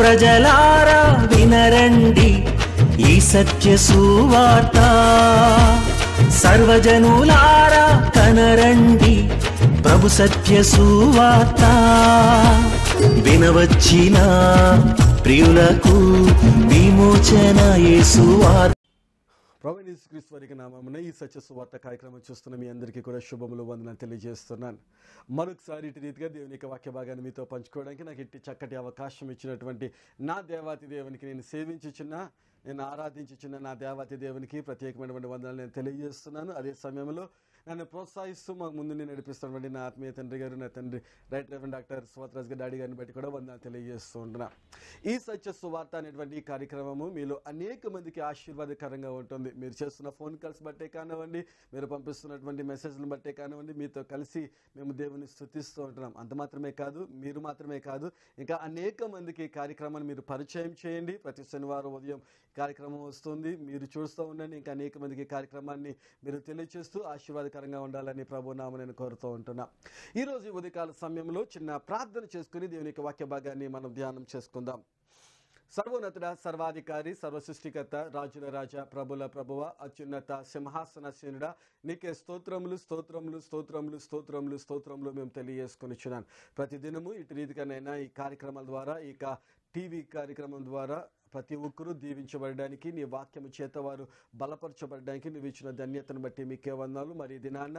ప్రజలారా వినరండి ఈ సత్య సువార్త సర్వజనులారా కనరండి ప్రభు సత్య సువార్త వినవచ్చిన ప్రియులకు విమోచన ఏ సువార్త ప్రవీణీస్ వారికి నామమున ఈ సత్య వార్త కార్యక్రమం చూస్తున్న మీ అందరికీ కూడా శుభములు వందనాలు తెలియజేస్తున్నాను మరొకసారి ఇటు రీతిగా దేవుని యొక్క వాక్య భాగాన్ని మీతో పంచుకోవడానికి నాకు ఇట్టి చక్కటి అవకాశం ఇచ్చినటువంటి నా దేవాతి దేవునికి నేను సేవించుచున్న నేను ఆరాధించుచున్న నా దేవాతి దేవునికి ప్రత్యేకమైనటువంటి వందనాలు నేను తెలియజేస్తున్నాను అదే సమయంలో నన్ను ప్రోత్సహిస్తూ మాకు ముందు నేను నడిపిస్తున్నటువంటి నా ఆత్మీయ తండ్రి గారు నా తండ్రి రైట్ లెఫ్ట్ డాక్టర్ సువత్రాజ్ గారి డాడీ గారిని బట్టి కూడా వందనాలు తెలియజేస్తూ ఉంటున్నా ఈ సత్య సువార్త అనేటువంటి ఈ కార్యక్రమము మీలో అనేక మందికి ఆశీర్వాదకరంగా ఉంటుంది మీరు చేస్తున్న ఫోన్ కాల్స్ బట్టే కానివ్వండి మీరు పంపిస్తున్నటువంటి మెసేజ్లను బట్టే కానివ్వండి మీతో కలిసి మేము దేవుని స్థుతిస్తూ ఉంటున్నాం అంత మాత్రమే కాదు మీరు మాత్రమే కాదు ఇంకా అనేక మందికి ఈ కార్యక్రమాన్ని మీరు పరిచయం చేయండి ప్రతి శనివారం ఉదయం కార్యక్రమం వస్తుంది మీరు చూస్తూ ఉండండి ఇంకా అనేక మందికి కార్యక్రమాన్ని మీరు తెలియజేస్తూ ఆశీర్వాద ఆరోగ్యకరంగా ఉండాలని ప్రభు నామ నేను కోరుతూ ఉంటున్నా ఈరోజు ఉదయకాల సమయంలో చిన్న ప్రార్థన చేసుకుని దేవునికి వాక్య భాగాన్ని మనం ధ్యానం చేసుకుందాం సర్వోన్నతుడ సర్వాధికారి సర్వసృష్టికర్త రాజుల రాజా ప్రభుల ప్రభువ అత్యున్నత సింహాసనశీనుడ నీకే స్తోత్రములు స్తోత్రములు స్తోత్రములు స్తోత్రములు స్తోత్రములు మేము చున్నాను ప్రతిదినము ఇటు రీతిగానైనా ఈ కార్యక్రమాల ద్వారా ఇక టీవీ కార్యక్రమం ద్వారా ప్రతి ఒక్కరూ దీవించబడడానికి నీ వాక్యము చేత వారు బలపరచబడడానికి నువ్వు ఇచ్చిన ధన్యతను బట్టి మీకే వందాలు మరి దినాన్న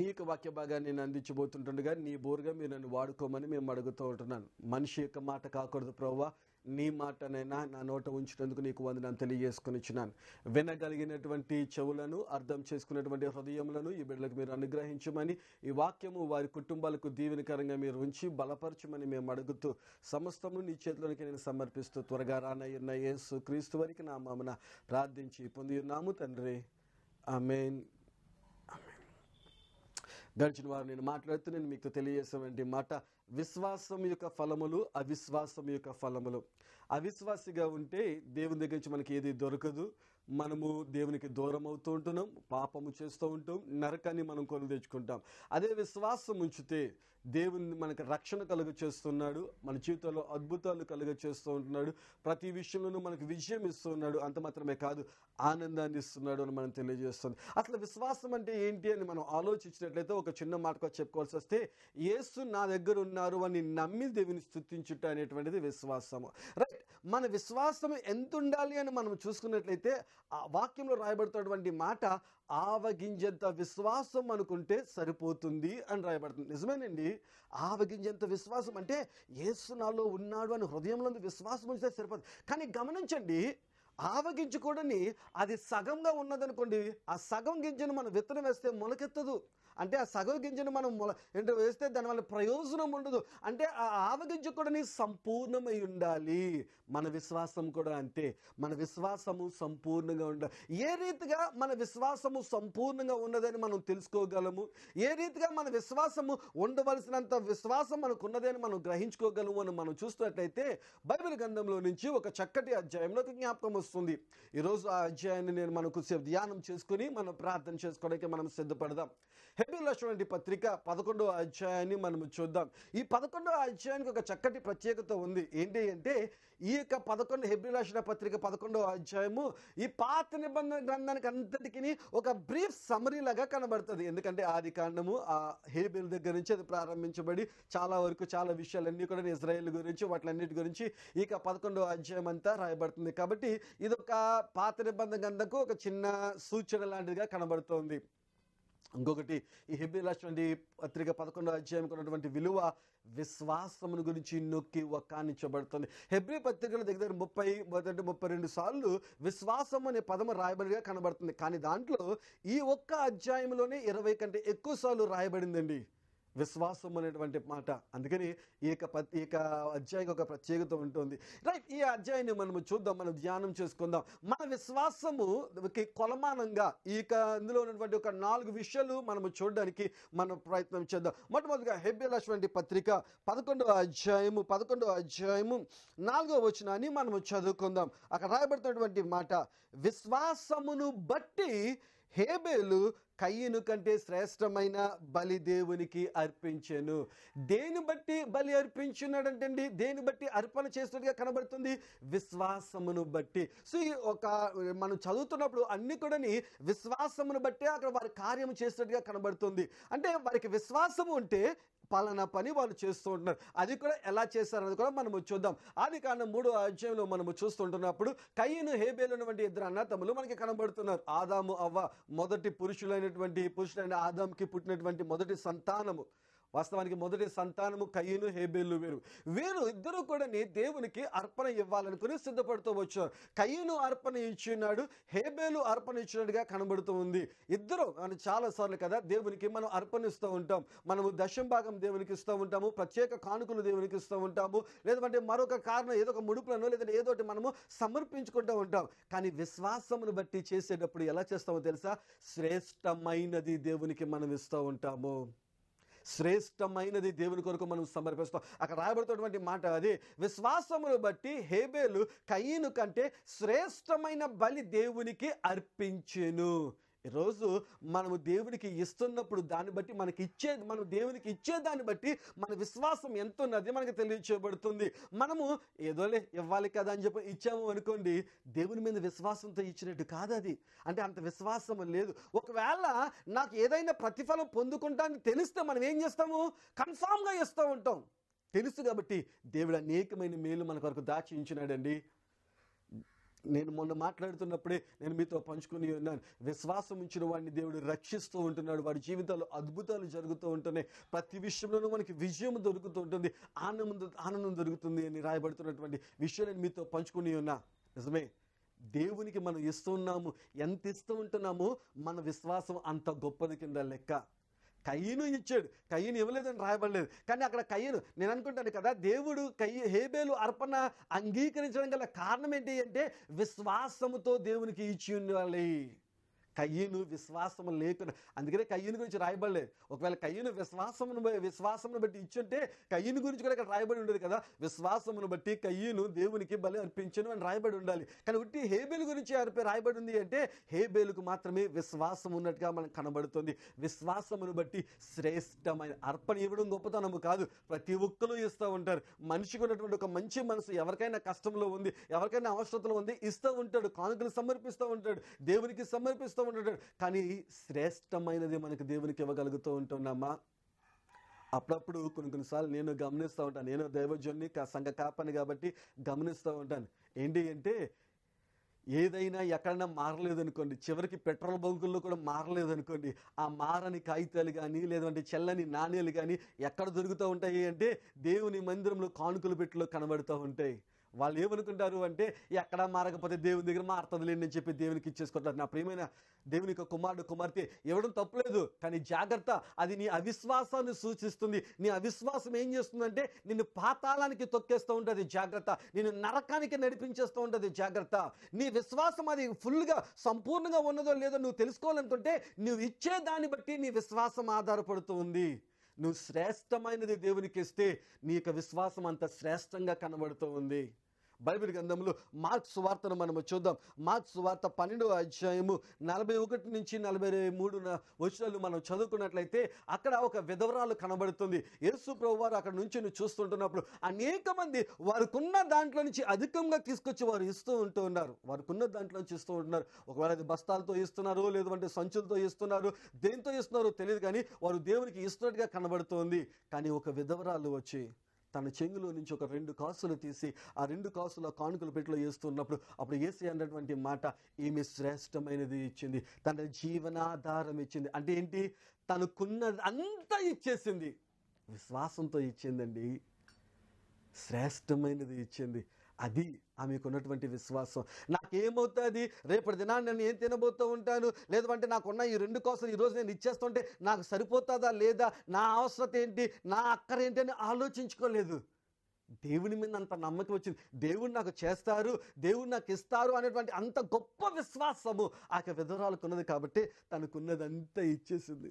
నీకు వాక్య భాగాన్ని నేను అందించబోతుంటుండగా నీ బోరుగా మీరు నన్ను వాడుకోమని మేము అడుగుతూ ఉంటున్నాను మనిషి యొక్క మాట కాకూడదు ప్రవ్వా నీ మాటనైనా నా నోట ఉంచినందుకు నీకు వందనం ఇచ్చినాను వినగలిగినటువంటి చెవులను అర్థం చేసుకున్నటువంటి హృదయములను ఈ బిడ్డలకు మీరు అనుగ్రహించమని ఈ వాక్యము వారి కుటుంబాలకు దీవెనకరంగా మీరు ఉంచి బలపరచమని మేము అడుగుతూ సమస్తము నీ చేతులకి నేను సమర్పిస్తూ త్వరగా రానయ్యున్న యేసు క్రీస్తు వారికి నా మామన ప్రార్థించి పొంది ఉన్నాము తండ్రి ఆమెన్ గడిచిన వారు నేను మాట్లాడుతూ నేను మీకు తెలియజేసినటువంటి మాట విశ్వాసం యొక్క ఫలములు అవిశ్వాసం యొక్క ఫలములు అవిశ్వాసిగా ఉంటే దేవుని దగ్గర నుంచి మనకి ఏది దొరకదు మనము దేవునికి దూరం అవుతూ ఉంటున్నాం పాపము చేస్తూ ఉంటాం నరకాన్ని మనం కొలు తెచ్చుకుంటాం అదే విశ్వాసం ఉంచితే దేవుని మనకు రక్షణ కలుగ చేస్తున్నాడు మన జీవితంలో అద్భుతాలు కలుగ చేస్తూ ఉంటున్నాడు ప్రతి విషయంలోనూ మనకు విజయం ఇస్తున్నాడు అంత మాత్రమే కాదు ఆనందాన్ని ఇస్తున్నాడు అని మనం తెలియజేస్తుంది అసలు విశ్వాసం అంటే ఏంటి అని మనం ఆలోచించినట్లయితే ఒక చిన్న మాటగా చెప్పుకోవాల్సి వస్తే యేసు నా దగ్గర ఉన్నారు అని నమ్మి దేవుని స్థుతించుట అనేటువంటిది విశ్వాసము రైట్ మన విశ్వాసం ఎంత ఉండాలి అని మనం చూసుకున్నట్లయితే ఆ వాక్యంలో రాయబడుతున్నటువంటి మాట ఆవగింజంత విశ్వాసం అనుకుంటే సరిపోతుంది అని రాయబడుతుంది నిజమేనండి ఆవగించేంత విశ్వాసం అంటే ఏసు నాలో ఉన్నాడు అని హృదయంలో విశ్వాసం ఉంచితే సరిపోదు కానీ గమనించండి ఆవగించుకోడని అది సగంగా ఉన్నదనుకోండి ఆ సగం గింజను మనం విత్తనం వేస్తే మొలకెత్తదు అంటే ఆ సగవ గింజను మనం మొల ఏంటో వేస్తే దానివల్ల ప్రయోజనం ఉండదు అంటే ఆ ఆవగింజ కూడా నీ సంపూర్ణమై ఉండాలి మన విశ్వాసం కూడా అంతే మన విశ్వాసము సంపూర్ణంగా ఉండాలి ఏ రీతిగా మన విశ్వాసము సంపూర్ణంగా ఉన్నదని మనం తెలుసుకోగలము ఏ రీతిగా మన విశ్వాసము ఉండవలసినంత విశ్వాసం మనకు ఉన్నదని మనం గ్రహించుకోగలము అని మనం చూస్తున్నట్లయితే బైబిల్ గ్రంథంలో నుంచి ఒక చక్కటి అధ్యాయంలో జ్ఞాపకం వస్తుంది ఈరోజు ఆ అధ్యాయాన్ని నేను మనకు ధ్యానం చేసుకుని మనం ప్రార్థన చేసుకోవడానికి మనం సిద్ధపడదాం హెబిలటువంటి పత్రిక పదకొండవ అధ్యాయాన్ని మనం చూద్దాం ఈ పదకొండవ అధ్యాయానికి ఒక చక్కటి ప్రత్యేకత ఉంది ఏంటి అంటే ఈ యొక్క పదకొండు హెబిలాషణ పత్రిక పదకొండవ అధ్యాయము ఈ పాత నిబంధన గ్రంథానికి అంతటికి ఒక బ్రీఫ్ సమరీ లాగా కనబడుతుంది ఎందుకంటే ఆది కాండము ఆ హేబిల్ దగ్గర నుంచి అది ప్రారంభించబడి చాలా వరకు చాలా విషయాలన్నీ కూడా ఇజ్రాయెల్ గురించి వాటిలన్నిటి గురించి ఇక పదకొండవ అధ్యాయం అంతా రాయబడుతుంది కాబట్టి ఇది ఒక పాత నిబంధన గ్రంథకు ఒక చిన్న సూచన లాంటిదిగా కనబడుతోంది ఇంకొకటి ఈ హిబ్రి రాసినటువంటి పత్రిక పదకొండో అధ్యాయం ఉన్నటువంటి విలువ విశ్వాసమును గురించి నొక్కి ఒక్కానించబడుతుంది హెబ్రి పత్రికలో దగ్గర ముప్పై మొదటి ముప్పై రెండు సార్లు విశ్వాసం అనే పదము రాయబడిగా కనబడుతుంది కానీ దాంట్లో ఈ ఒక్క అధ్యాయంలోనే ఇరవై కంటే ఎక్కువ సార్లు రాయబడిందండి విశ్వాసం అనేటువంటి మాట అందుకని ఈ యొక్క ఈ యొక్క అధ్యాయం ఒక ప్రత్యేకత ఉంటుంది రైట్ ఈ అధ్యాయాన్ని మనము చూద్దాం మనం ధ్యానం చేసుకుందాం మన విశ్వాసము కొలమానంగా ఈ యొక్క అందులో ఉన్నటువంటి ఒక నాలుగు విషయాలు మనము చూడడానికి మనం ప్రయత్నం చేద్దాం మొట్టమొదటిగా హెబ్బిలాష్ వంటి పత్రిక పదకొండవ అధ్యాయము పదకొండవ అధ్యాయము నాలుగవ వచనాన్ని మనము చదువుకుందాం అక్కడ రాయబడుతున్నటువంటి మాట విశ్వాసమును బట్టి హేబేలు కయ్యను కంటే శ్రేష్టమైన బలి దేవునికి అర్పించెను దేని బట్టి బలి అర్పించున్నాడంటండి దేని బట్టి అర్పణ చేసినట్టుగా కనబడుతుంది విశ్వాసమును బట్టి సో ఈ ఒక మనం చదువుతున్నప్పుడు అన్ని కూడాని విశ్వాసమును బట్టే అక్కడ వారి కార్యం చేసినట్టుగా కనబడుతుంది అంటే వారికి విశ్వాసము ఉంటే పాలన పని వాళ్ళు చేస్తూ ఉంటున్నారు అది కూడా ఎలా అనేది కూడా మనం చూద్దాం ఆది కాండం మూడు అధ్యాయంలో మనము చూస్తుంటున్నప్పుడు కయ్యను హేబేలు ఉన్నటువంటి ఇద్దరు అన్నతములు మనకి కనబడుతున్నారు ఆదాము అవ్వ మొదటి పురుషులైనటువంటి పురుషులైన ఆదాంకి పుట్టినటువంటి మొదటి సంతానము వాస్తవానికి మొదటి సంతానము కయ్యను హేబేలు వేరు వీరు ఇద్దరు కూడాని దేవునికి అర్పణ ఇవ్వాలనుకుని సిద్ధపడుతూ వచ్చారు కయ్యను అర్పణ ఇచ్చినాడు హేబేలు అర్పణ ఇచ్చినట్టుగా కనబడుతూ ఉంది ఇద్దరు మనం చాలాసార్లు కదా దేవునికి మనం అర్పణిస్తూ ఉంటాం మనము దశంభాగం దేవునికి ఇస్తూ ఉంటాము ప్రత్యేక కానుకలు దేవునికి ఇస్తూ ఉంటాము లేదంటే మరొక కారణం ఏదో ఒక ముడుపులను లేదంటే ఏదో ఒకటి మనము సమర్పించుకుంటూ ఉంటాం కానీ విశ్వాసమును బట్టి చేసేటప్పుడు ఎలా చేస్తామో తెలుసా శ్రేష్టమైనది దేవునికి మనం ఇస్తూ ఉంటాము శ్రేష్టమైనది దేవుని కొరకు మనం సమర్పిస్తాం అక్కడ రాయబడుతున్నటువంటి మాట అది విశ్వాసమును బట్టి హేబేలు కయ్యను కంటే శ్రేష్టమైన బలి దేవునికి అర్పించెను ఈరోజు మనము దేవునికి ఇస్తున్నప్పుడు దాన్ని బట్టి మనకి ఇచ్చే మనం దేవునికి ఇచ్చే దాన్ని బట్టి మన విశ్వాసం ఎంత ఉన్నది మనకు తెలియచేయబడుతుంది మనము ఏదోలే ఇవ్వాలి కదా అని చెప్పి ఇచ్చాము అనుకోండి దేవుని మీద విశ్వాసంతో ఇచ్చినట్టు కాదు అది అంటే అంత విశ్వాసం లేదు ఒకవేళ నాకు ఏదైనా ప్రతిఫలం పొందుకుంటానని తెలిస్తే మనం ఏం చేస్తాము కన్ఫామ్గా ఇస్తూ ఉంటాం తెలుసు కాబట్టి దేవుడు అనేకమైన మేలు మన కొరకు దాచి ఉంచినాడండి నేను మొన్న మాట్లాడుతున్నప్పుడే నేను మీతో పంచుకుని ఉన్నాను విశ్వాసం ఉంచిన వాడిని దేవుడు రక్షిస్తూ ఉంటున్నాడు వాడి జీవితాల్లో అద్భుతాలు జరుగుతూ ఉంటున్నాయి ప్రతి విషయంలోనూ మనకి విజయం దొరుకుతూ ఉంటుంది ఆనందం ఆనందం దొరుకుతుంది అని రాయబడుతున్నటువంటి విషయం నేను మీతో పంచుకుని ఉన్నా నిజమే దేవునికి మనం ఇస్తున్నాము ఎంత ఇస్తూ ఉంటున్నామో మన విశ్వాసం అంత గొప్పది కింద లెక్క కయ్యను ఇచ్చాడు కయ్యను ఇవ్వలేదని రాయబడలేదు కానీ అక్కడ కయ్యను నేను అనుకుంటాను కదా దేవుడు కయ్య హేబేలు అర్పణ అంగీకరించడం గల కారణం ఏంటి అంటే విశ్వాసముతో దేవునికి ఇచ్చి ఉండాలి కయ్యను విశ్వాసం లేకుండా అందుకనే కయ్యను గురించి రాయబడలేదు ఒకవేళ కయ్యను విశ్వాసమును విశ్వాసమును బట్టి ఇచ్చుంటే కయ్యను గురించి కూడా ఇక్కడ రాయబడి ఉండేది కదా విశ్వాసమును బట్టి కయ్యను దేవునికి బలి అర్పించను అని రాయబడి ఉండాలి కానీ ఉట్టి హేబేలు గురించి రాయబడి ఉంది అంటే హేబేలుకు మాత్రమే విశ్వాసం ఉన్నట్టుగా మనకు కనబడుతుంది విశ్వాసమును బట్టి శ్రేష్టమైన అర్పణ ఇవ్వడం గొప్పతనము కాదు ప్రతి ఒక్కరూ ఇస్తూ ఉంటారు మనిషికి ఉన్నటువంటి ఒక మంచి మనసు ఎవరికైనా కష్టంలో ఉంది ఎవరికైనా అవసరతలో ఉంది ఇస్తూ ఉంటాడు కానుకలు సమర్పిస్తూ ఉంటాడు దేవునికి సమర్పిస్తూ ఉంటాడు కానీ శ్రేష్టమైనది మనకు దేవునికి ఇవ్వగలుగుతూ ఉంటున్నామా అప్పుడప్పుడు కొన్ని కొన్నిసార్లు నేను గమనిస్తూ ఉంటాను నేను దైవజన్ని సంఘ కాపాను కాబట్టి గమనిస్తూ ఉంటాను ఏంటి అంటే ఏదైనా ఎక్కడైనా మారలేదు అనుకోండి చివరికి పెట్రోల్ బంకుల్లో కూడా మారలేదు అనుకోండి ఆ మారని కాగితాలు కానీ లేదంటే చెల్లని నాణ్యాలు కానీ ఎక్కడ దొరుకుతూ ఉంటాయి అంటే దేవుని మందిరంలో కానుకలు పెట్టిలో కనబడుతూ ఉంటాయి వాళ్ళు ఏమనుకుంటారు అంటే ఎక్కడ మారకపోతే దేవుని దగ్గర మారుతుంది లేని చెప్పి దేవునికి ఇచ్చేసుకుంటారు నా ప్రియమైన దేవుని యొక్క కుమారుడు కుమార్తె ఇవ్వడం తప్పులేదు కానీ జాగ్రత్త అది నీ అవిశ్వాసాన్ని సూచిస్తుంది నీ అవిశ్వాసం ఏం చేస్తుందంటే నిన్ను పాతాళానికి తొక్కేస్తూ ఉంటుంది జాగ్రత్త నిన్ను నరకానికి నడిపించేస్తూ ఉంటుంది జాగ్రత్త నీ విశ్వాసం అది ఫుల్గా సంపూర్ణంగా ఉన్నదో లేదో నువ్వు తెలుసుకోవాలనుకుంటే నువ్వు ఇచ్చే దాన్ని బట్టి నీ విశ్వాసం ఆధారపడుతూ ఉంది నువ్వు శ్రేష్టమైనది దేవునికి ఇస్తే నీ యొక్క విశ్వాసం అంత శ్రేష్టంగా కనబడుతూ ఉంది బైబిల్ గ్రంథంలో మార్క్ సువార్తను మనము చూద్దాం మార్క్ వార్త పన్నెండవ అధ్యాయము నలభై ఒకటి నుంచి నలభై మూడు వచనాలు మనం చదువుకున్నట్లయితే అక్కడ ఒక విధవరాలు కనబడుతుంది యేసు ప్రభు వారు అక్కడ నుంచి చూస్తుంటున్నప్పుడు అనేక మంది వారికున్న దాంట్లో నుంచి అధికంగా తీసుకొచ్చి వారు ఇస్తూ ఉంటూ ఉన్నారు వారికున్న దాంట్లో నుంచి ఇస్తూ ఉంటున్నారు ఒకవేళ అది బస్తాలతో ఇస్తున్నారు లేదంటే సంచులతో ఇస్తున్నారు దేంతో ఇస్తున్నారో తెలియదు కానీ వారు దేవునికి ఇస్తున్నట్టుగా కనబడుతోంది కానీ ఒక విధవరాలు వచ్చి తన చెంగులో నుంచి ఒక రెండు కాసులు తీసి ఆ రెండు కాసుల కానుకల పెట్టిలో వేస్తున్నప్పుడు అప్పుడు ఏసీ అన్నటువంటి మాట ఈమె శ్రేష్టమైనది ఇచ్చింది తన జీవనాధారం ఇచ్చింది అంటే ఏంటి తనకున్నది అంతా ఇచ్చేసింది విశ్వాసంతో ఇచ్చిందండి శ్రేష్టమైనది ఇచ్చింది అది ఆమెకు ఉన్నటువంటి విశ్వాసం నాకేమవుతుంది రేపటి దినాన్ని నేను ఏం తినబోతూ ఉంటాను లేదంటే నాకున్న ఈ రెండు కోసం ఈరోజు నేను ఇచ్చేస్తుంటే నాకు సరిపోతుందా లేదా నా అవసరత ఏంటి నా అక్కర ఏంటి అని ఆలోచించుకోలేదు దేవుని మీద అంత నమ్మకం వచ్చింది దేవుడు నాకు చేస్తారు దేవుడు నాకు ఇస్తారు అనేటువంటి అంత గొప్ప విశ్వాసము ఆ యొక్క విధురాలకు ఉన్నది కాబట్టి తనకున్నదంతా ఇచ్చేసింది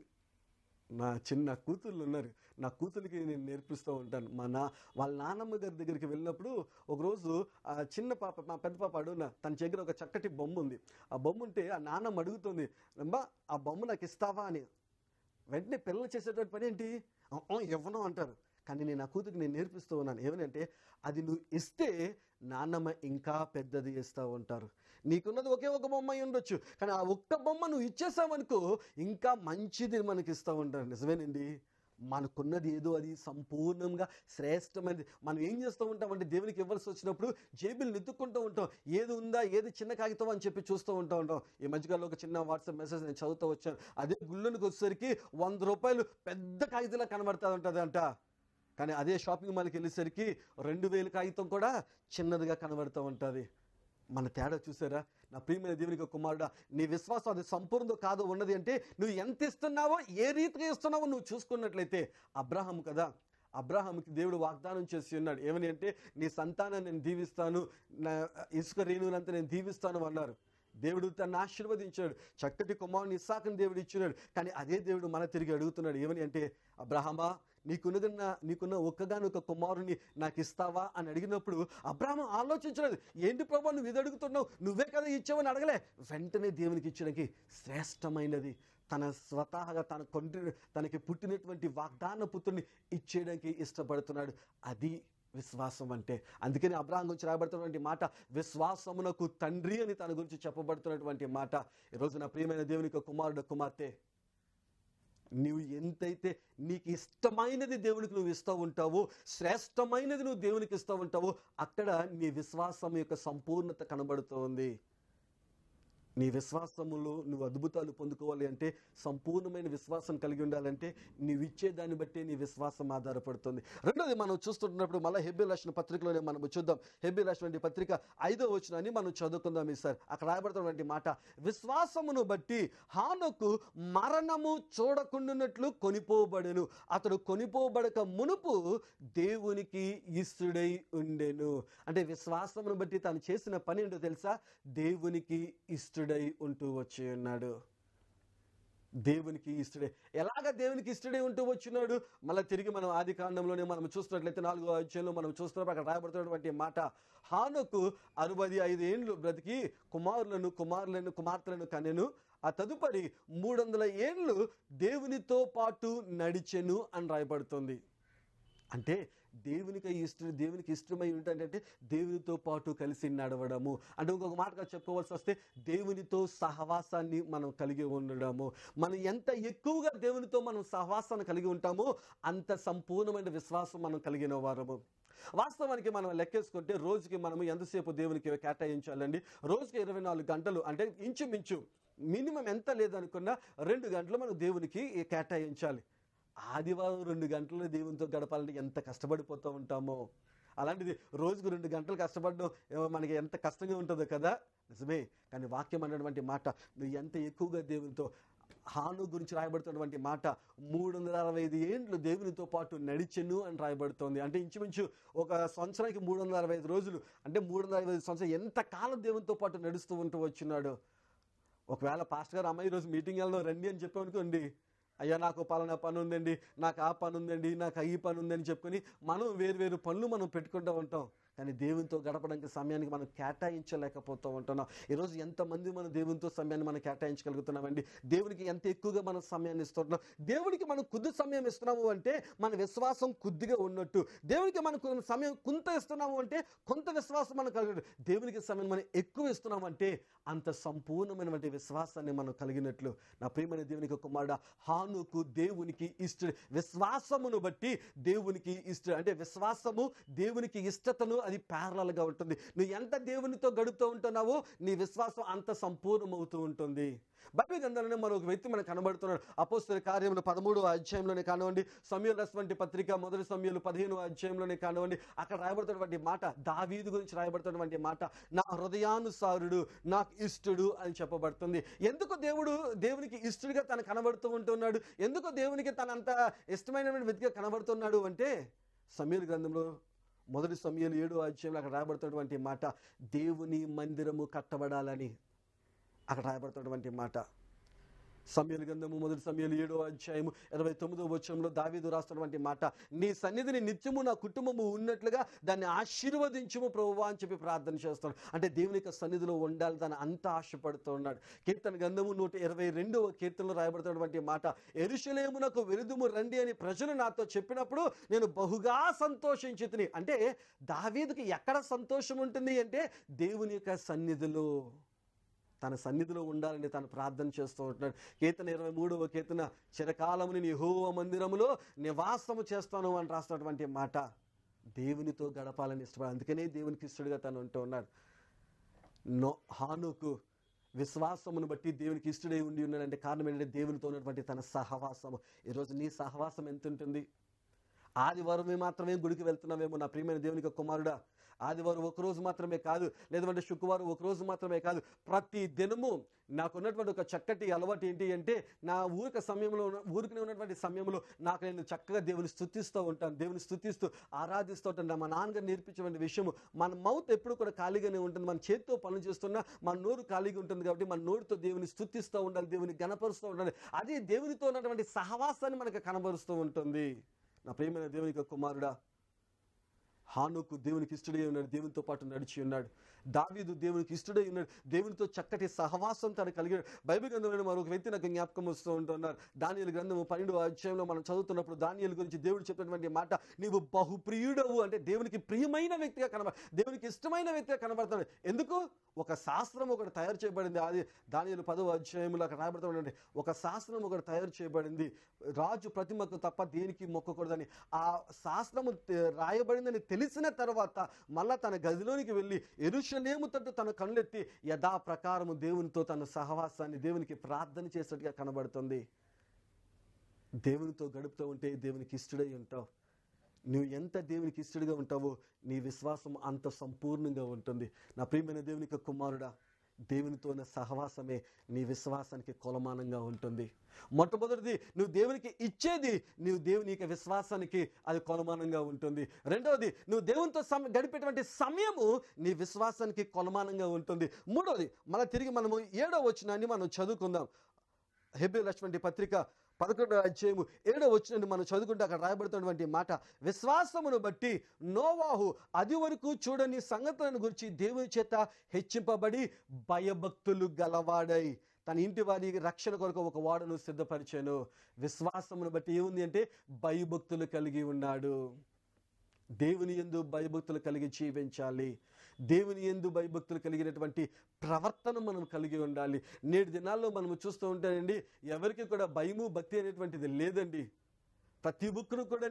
నా చిన్న కూతుళ్ళు ఉన్నారు నా కూతురికి నేను నేర్పిస్తూ ఉంటాను మా నా వాళ్ళ నానమ్మ గారి దగ్గరికి వెళ్ళినప్పుడు ఒకరోజు ఆ చిన్న పాప మా పెద్ద పాప అడుగున తన దగ్గర ఒక చక్కటి బొమ్మ ఉంది ఆ బొమ్మ ఉంటే ఆ నాన్నమ్మ అడుగుతుంది అమ్మా ఆ బొమ్మ నాకు ఇస్తావా అని వెంటనే పిల్లలు చేసేటువంటి పని ఏంటి ఇవ్వను అంటారు కానీ నేను నా కూతురికి నేను నేర్పిస్తూ ఉన్నాను ఏమనంటే అది నువ్వు ఇస్తే నాన్నమ్మ ఇంకా పెద్దది చేస్తూ ఉంటారు నీకున్నది ఒకే ఒక బొమ్మ ఉండొచ్చు కానీ ఆ ఒక్క బొమ్మ నువ్వు ఇచ్చేసావనుకో ఇంకా మంచిది మనకి ఇస్తూ ఉంటారు నిజమేనండి మనకున్నది ఏదో అది సంపూర్ణంగా శ్రేష్టమైనది మనం ఏం చేస్తూ ఉంటామంటే దేవునికి ఇవ్వాల్సి వచ్చినప్పుడు జేబులు నెత్తుక్కుంటూ ఉంటాం ఏది ఉందా ఏది చిన్న కాగితం అని చెప్పి చూస్తూ ఉంటా ఉంటాం ఈ మధ్యకాలంలో ఒక చిన్న వాట్సాప్ మెసేజ్ నేను చదువుతూ వచ్చాను అదే గుళ్ళనికి వచ్చేసరికి వంద రూపాయలు పెద్ద కాగితంలా కనబడతా ఉంటుంది అంట కానీ అదే షాపింగ్ మాల్కి వెళ్ళేసరికి రెండు వేలు కాగితం కూడా చిన్నదిగా కనబడుతూ ఉంటుంది మన తేడా చూసారా నా ప్రియమైన దేవునికి కుమారుడా నీ విశ్వాసం అది సంపూర్ణ కాదు ఉన్నది అంటే నువ్వు ఎంత ఇస్తున్నావో ఏ రీతిగా ఇస్తున్నావో నువ్వు చూసుకున్నట్లయితే అబ్రాహం కదా అబ్రాహంకి దేవుడు వాగ్దానం చేసి ఉన్నాడు ఏమని అంటే నీ సంతానాన్ని నేను దీవిస్తాను నా ఇసుక రేణువులంతా నేను దీవిస్తాను అన్నారు దేవుడు తను ఆశీర్వదించాడు చక్కటి కుమారుని ఇసాకని దేవుడు ఇచ్చినాడు కానీ అదే దేవుడు మన తిరిగి అడుగుతున్నాడు ఏమని అంటే అబ్రహమా నీకున్న నీకున్న ఒక కుమారుని నాకు ఇస్తావా అని అడిగినప్పుడు అబ్రాహ్మ ఆలోచించలేదు ఏంటి ప్రభు నువ్వు ఇది అడుగుతున్నావు నువ్వే కదా ఇచ్చావని అడగలే వెంటనే దేవునికి ఇచ్చడానికి శ్రేష్టమైనది తన స్వతహగా తన కొంటి తనకి పుట్టినటువంటి వాగ్దాన పుత్రుని ఇచ్చేయడానికి ఇష్టపడుతున్నాడు అది విశ్వాసం అంటే అందుకని అబ్రాహం గురించి రాబడుతున్నటువంటి మాట విశ్వాసమునకు తండ్రి అని తన గురించి చెప్పబడుతున్నటువంటి మాట ఈరోజు నా ప్రియమైన దేవునికి కుమారుడు కుమార్తె నీవు ఎంతైతే నీకు ఇష్టమైనది దేవునికి నువ్వు ఇస్తూ ఉంటావో శ్రేష్టమైనది నువ్వు దేవునికి ఇస్తూ ఉంటావో అక్కడ నీ విశ్వాసం యొక్క సంపూర్ణత కనబడుతోంది నీ విశ్వాసములో నువ్వు అద్భుతాలు పొందుకోవాలి అంటే సంపూర్ణమైన విశ్వాసం కలిగి ఉండాలంటే నువ్వు ఇచ్చే దాన్ని బట్టి నీ విశ్వాసం ఆధారపడుతుంది రెండోది మనం చూస్తుంటున్నప్పుడు మళ్ళీ హెబ్బి రాసిన పత్రికలోనే మనం చూద్దాం హెబ్బి రాసినటువంటి పత్రిక ఐదో అని మనం చదువుకుందాం ఈసారి అక్కడ రాయబడుతున్నటువంటి మాట విశ్వాసమును బట్టి హానుకు మరణము చూడకుండానట్లు కొనిపోబడెను అతడు కొనిపోబడక మునుపు దేవునికి ఇస్తుడై ఉండెను అంటే విశ్వాసమును బట్టి తను చేసిన పని ఏంటో తెలుసా దేవునికి ఇస్తుడు ఇష్టడై ఉంటూ వచ్చి ఉన్నాడు దేవునికి ఇష్టడే ఎలాగ దేవునికి ఇష్టడే ఉంటూ వచ్చినాడు మళ్ళీ తిరిగి మనం ఆది కాండంలోనే మనం చూస్తున్నట్లయితే నాలుగో అధ్యాయంలో మనం చూస్తున్నప్పుడు అక్కడ రాయబడుతున్నటువంటి మాట హానుకు అరవై ఐదు ఏండ్లు బ్రతికి కుమారులను కుమారులను కుమార్తెలను కనెను ఆ తదుపరి మూడు వందల ఏండ్లు దేవునితో పాటు నడిచెను అని రాయబడుతుంది అంటే దేవునికి ఇష్టం దేవునికి ఇష్టమై ఉంటాడంటే దేవునితో పాటు కలిసి నడవడము అంటే ఇంకొక మాటగా చెప్పుకోవాల్సి వస్తే దేవునితో సహవాసాన్ని మనం కలిగి ఉండడము మనం ఎంత ఎక్కువగా దేవునితో మనం సహవాసాన్ని కలిగి ఉంటామో అంత సంపూర్ణమైన విశ్వాసం మనం కలిగిన వారము వాస్తవానికి మనం లెక్కేసుకుంటే రోజుకి మనం ఎంతసేపు దేవునికి కేటాయించాలండి రోజుకి ఇరవై నాలుగు గంటలు అంటే ఇంచుమించు మినిమం ఎంత లేదనుకున్నా రెండు గంటలు మనం దేవునికి కేటాయించాలి ఆదివారం రెండు గంటలు దేవునితో గడపాలంటే ఎంత కష్టపడిపోతూ ఉంటామో అలాంటిది రోజుకు రెండు గంటలు కష్టపడడం మనకి ఎంత కష్టంగా ఉంటుందో కదా నిజమే కానీ వాక్యం అన్నటువంటి మాట నువ్వు ఎంత ఎక్కువగా దేవునితో హాను గురించి రాయబడుతున్నటువంటి మాట మూడు వందల అరవై ఐదు ఏండ్లు దేవునితో పాటు నడిచెను అని రాయబడుతోంది అంటే ఇంచుమించు ఒక సంవత్సరానికి మూడు వందల అరవై ఐదు రోజులు అంటే మూడు వందల అరవై ఐదు సంవత్సరం ఎంతకాలం దేవునితో పాటు నడుస్తూ ఉంటూ వచ్చినాడు ఒకవేళ పాస్టర్ గారు అమ్మాయి ఈరోజు మీటింగ్ వెళ్ళడం రండి అని అనుకోండి అయ్యా నాకు పాలన పని ఉందండి నాకు ఆ పని ఉందండి నాకు ఈ పని ఉందని చెప్పుకొని మనం వేరు వేరు పనులు మనం పెట్టుకుంటూ ఉంటాం కానీ దేవునితో గడపడానికి సమయానికి మనం కేటాయించలేకపోతూ ఉంటున్నాం ఈరోజు ఎంతమంది మన దేవునితో సమయాన్ని మనం కేటాయించగలుగుతున్నామండి దేవునికి ఎంత ఎక్కువగా మనం సమయాన్ని ఇస్తున్నాం దేవునికి మనం కొద్ది సమయం ఇస్తున్నాము అంటే మన విశ్వాసం కొద్దిగా ఉన్నట్టు దేవునికి మనం సమయం కొంత ఇస్తున్నాము అంటే కొంత విశ్వాసం మనం కలిగినట్టు దేవునికి సమయం మనం ఎక్కువ ఇస్తున్నామంటే అంత సంపూర్ణమైనటువంటి విశ్వాసాన్ని మనం కలిగినట్లు నా ప్రియమైన దేవునికి కుమారుడు హానుకు దేవునికి ఇష్ట విశ్వాసమును బట్టి దేవునికి ఇష్ట అంటే విశ్వాసము దేవునికి ఇష్టతను అది ప్యారలల్గా ఉంటుంది నువ్వు ఎంత దేవునితో గడుపుతూ ఉంటున్నావో నీ విశ్వాసం అంత సంపూర్ణమవుతూ ఉంటుంది బైబిల్ గ్రంథంలోనే మరొక వ్యక్తి మనకు కనబడుతున్నాడు అపోస్తుల కార్యములు పదమూడవ అధ్యాయంలోనే కానివ్వండి సమయం రసవంటి పత్రిక మొదటి సమయంలో పదిహేను అధ్యాయంలోనే కానివ్వండి అక్కడ రాయబడుతున్నటువంటి మాట దావీదు గురించి రాయబడుతున్నటువంటి మాట నా హృదయానుసారుడు నాకు ఇష్టడు అని చెప్పబడుతుంది ఎందుకు దేవుడు దేవునికి ఇష్టడిగా తను కనబడుతూ ఉంటున్నాడు ఎందుకు దేవునికి తనంత ఇష్టమైన వ్యక్తిగా కనబడుతున్నాడు అంటే సమీర్ గ్రంథంలో మొదటి సమయంలో ఏడో అధ్యాయంలో అక్కడ రాయబడుతున్నటువంటి మాట దేవుని మందిరము కట్టబడాలని అక్కడ రాయబడుతున్నటువంటి మాట సమయలు గ్రంథము మొదటి సమయలు ఏడో అధ్యాయము ఇరవై తొమ్మిదో వచ్చంలో దావీదు రాస్తున్నటువంటి మాట నీ సన్నిధిని నిత్యము నా కుటుంబము ఉన్నట్లుగా దాన్ని ఆశీర్వదించము ప్రభువా అని చెప్పి ప్రార్థన చేస్తాడు అంటే దేవుని యొక్క సన్నిధిలో ఉండాలి తను అంత ఆశపడుతూ ఉన్నాడు కీర్తన గంధము నూట ఇరవై రెండవ కీర్తనలో రాయబడుతున్నటువంటి మాట ఎరుషలేమునకు వెరుదుము రండి అని ప్రజలు నాతో చెప్పినప్పుడు నేను బహుగా సంతోషించి అంటే దావీదుకి ఎక్కడ సంతోషం ఉంటుంది అంటే దేవుని యొక్క సన్నిధిలో తన సన్నిధిలో ఉండాలని తను ప్రార్థన చేస్తూ ఉంటున్నాడు కీర్తన ఇరవై మూడవ కీర్తన చిరకాలముని నేను యహోవ మందిరములో నివాసము చేస్తాను అని రాసినటువంటి మాట దేవునితో గడపాలని ఇష్టపడాలి అందుకనే దేవుని ఇష్టడుగా తను ఉంటూ ఉన్నాడు నో హానుకు విశ్వాసమును బట్టి దేవునికి ఇష్టడై ఉండి ఉన్నాడంటే కారణం ఏంటంటే దేవునితో ఉన్నటువంటి తన సహవాసము ఈరోజు నీ సహవాసం ఎంత ఉంటుంది ఆదివారమే మాత్రమే గుడికి వెళ్తున్నామేమో నా ప్రియమైన దేవునికి కుమారుడా ఆదివారం ఒకరోజు మాత్రమే కాదు లేదంటే శుక్రవారం ఒకరోజు మాత్రమే కాదు ప్రతి దినము నాకున్నటువంటి ఒక చక్కటి అలవాటు ఏంటి అంటే నా ఊరిక సమయంలో ఊరికి ఉన్నటువంటి సమయంలో నాకు నేను చక్కగా దేవుని స్థుతిస్తూ ఉంటాను దేవుని స్థుతిస్తూ ఆరాధిస్తూ ఉంటాను మా నాన్నగారు నేర్పించిన విషయము మన మౌత్ ఎప్పుడు కూడా ఖాళీగానే ఉంటుంది మన చేతితో పనులు చేస్తున్నా మన నోరు ఖాళీగా ఉంటుంది కాబట్టి మన నోరుతో దేవుని స్థుతిస్తూ ఉండాలి దేవుని గణపరుస్తూ ఉండాలి అదే దేవునితో ఉన్నటువంటి సహవాసాన్ని మనకు కనబరుస్తూ ఉంటుంది నా ప్రేమైన దేవుని కుమారుడా హానుకు దేవునికి ఇష్టడే ఉన్నాడు దేవునితో పాటు నడిచి ఉన్నాడు దావీదు దేవునికి ఇష్టడై ఉన్నాడు దేవునితో చక్కటి సహవాసం తన కలిగాడు బైబిల్ గ్రంథంలో మరొక వ్యక్తి నాకు జ్ఞాపకం వస్తూ ఉంటున్నారు దానియలు గ్రంథము పన్నెండు అధ్యాయంలో మనం చదువుతున్నప్పుడు దానియలు గురించి దేవుడు చెప్పినటువంటి మాట నీవు బహుప్రియుడవు అంటే దేవునికి ప్రియమైన వ్యక్తిగా కనబడ దేవునికి ఇష్టమైన వ్యక్తిగా కనబడుతున్నాడు ఎందుకు ఒక శాస్త్రం ఒకటి తయారు చేయబడింది అది దానిలో పదవ అధ్యాయంలో అక్కడ రాబడుతుంది ఒక శాస్త్రం ఒకటి తయారు చేయబడింది రాజు ప్రతిమకు తప్ప దేనికి మొక్కకూడదని ఆ శాస్త్రము రాయబడిందని తెలిసిన తర్వాత మళ్ళా తన గదిలోనికి వెళ్ళి ఎరుషు తట్టు తన కళ్ళెత్తి యథాప్రకారము దేవునితో తన సహవాసాన్ని దేవునికి ప్రార్థన చేసినట్టుగా కనబడుతుంది దేవునితో గడుపుతూ ఉంటే దేవునికి ఇష్టడై ఉంటావు నువ్వు ఎంత దేవునికి ఇష్టడిగా ఉంటావో నీ విశ్వాసం అంత సంపూర్ణంగా ఉంటుంది నా ప్రియమైన దేవునికి కుమారుడా దేవునితోన సహవాసమే నీ విశ్వాసానికి కొలమానంగా ఉంటుంది మొట్టమొదటిది నువ్వు దేవునికి ఇచ్చేది నువ్వు దేవుని యొక్క విశ్వాసానికి అది కొలమానంగా ఉంటుంది రెండవది నువ్వు దేవునితో సమ గడిపేటువంటి సమయము నీ విశ్వాసానికి కొలమానంగా ఉంటుంది మూడవది మళ్ళీ తిరిగి మనము ఏడో వచ్చినాన్ని మనం చదువుకుందాం హెబ్రి లక్ష్మణి పత్రిక పదకొండవ అధ్యాయము ఏడో వచ్చిన మనం చదువుకుంటే అక్కడ రాయబడుతున్నటువంటి మాట విశ్వాసమును బట్టి నోవాహు అది వరకు చూడని సంగతులను గురించి దేవుని చేత హెచ్చింపబడి భయభక్తులు గలవాడై తన ఇంటి వారి రక్షణ కొరకు ఒక వాడను సిద్ధపరిచాను విశ్వాసమును బట్టి ఏముంది అంటే భయభక్తులు కలిగి ఉన్నాడు దేవుని ఎందు భయభక్తులు కలిగి జీవించాలి దేవుని ఎందు భయభక్తులు కలిగినటువంటి ప్రవర్తన మనం కలిగి ఉండాలి నేటి దినాల్లో మనం చూస్తూ ఉంటానండి ఎవరికి కూడా భయము భక్తి అనేటువంటిది లేదండి ప్రతి బుక్కును కూడా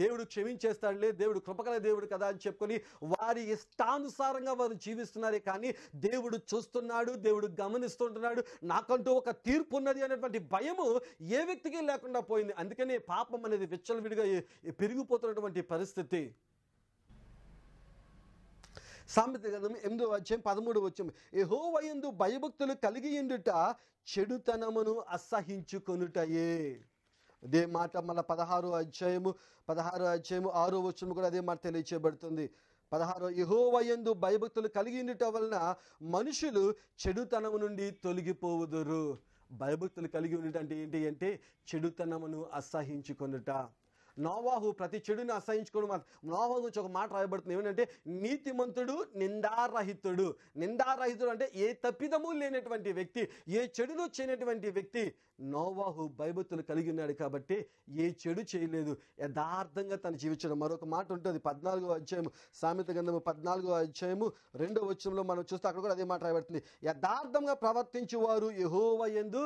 దేవుడు క్షమించేస్తాడులే దేవుడు కృపకల దేవుడు కదా అని చెప్పుకొని వారి ఇష్టానుసారంగా వారు జీవిస్తున్నారే కానీ దేవుడు చూస్తున్నాడు దేవుడు గమనిస్తుంటున్నాడు నాకంటూ ఒక తీర్పు ఉన్నది అనేటువంటి భయము ఏ వ్యక్తికి లేకుండా పోయింది అందుకనే పాపం అనేది విచ్చలవిడిగా పెరిగిపోతున్నటువంటి పరిస్థితి సామెత గ్రంథం ఎనిమిదో వచ్చాం పదమూడు వచ్చాం వయందు భయభక్తులు కలిగి ఉండుట చెడుతనమును అసహించుకొనుటయే అదే మాట మళ్ళీ పదహారో అధ్యాయము పదహారో అధ్యాయము ఆరో వచ్చము కూడా అదే మాట తెలియచేయబడుతుంది పదహారో యహోవయందు భయభక్తులు కలిగి ఉండటం వలన మనుషులు చెడుతనము నుండి తొలగిపోవుదురు భయభక్తులు కలిగి ఉండటం అంటే ఏంటి అంటే చెడుతనమును అసహించుకున్నట నోవాహు ప్రతి చెడుని అసహించుకోవడం నోవాహు నుంచి ఒక మాట రాయబడుతుంది ఏమంటే నీతిమంతుడు నిందారహితుడు నిందారహితుడు అంటే ఏ తప్పిదము లేనటువంటి వ్యక్తి ఏ చెడును చేయనటువంటి వ్యక్తి నోవాహు భయభక్తులు కలిగి ఉన్నాడు కాబట్టి ఏ చెడు చేయలేదు యథార్థంగా తను జీవించడం మరొక మాట ఉంటుంది పద్నాలుగో అధ్యాయము సామెత గంధము పద్నాలుగో అధ్యాయము రెండో వచ్చంలో మనం చూస్తే అక్కడ కూడా అదే మాట రాయబడుతుంది యథార్థంగా ప్రవర్తించేవారు యహోవ ఎందు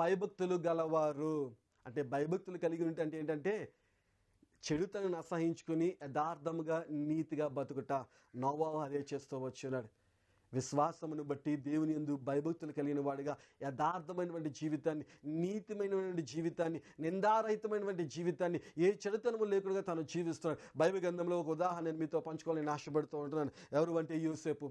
భయభక్తులు గలవారు అంటే భయభక్తులు కలిగి ఉంటే అంటే ఏంటంటే చెడుతనను అసహించుకుని యథార్థముగా నీతిగా బతుకుట నోవా అదే చేస్తూ వచ్చున్నాడు విశ్వాసమును బట్టి దేవుని ఎందు భయభక్తులు కలిగిన వాడిగా యథార్థమైనటువంటి జీవితాన్ని నీతిమైనటువంటి జీవితాన్ని నిందారహితమైనటువంటి జీవితాన్ని ఏ చెడుతనము లేకుండా తను జీవిస్తున్నాడు బైబిల్ గ్రంథంలో ఒక ఉదాహరణ మీతో పంచుకోవాలని ఆశపడుతూ ఉంటున్నాను ఎవరు అంటే యూసేపు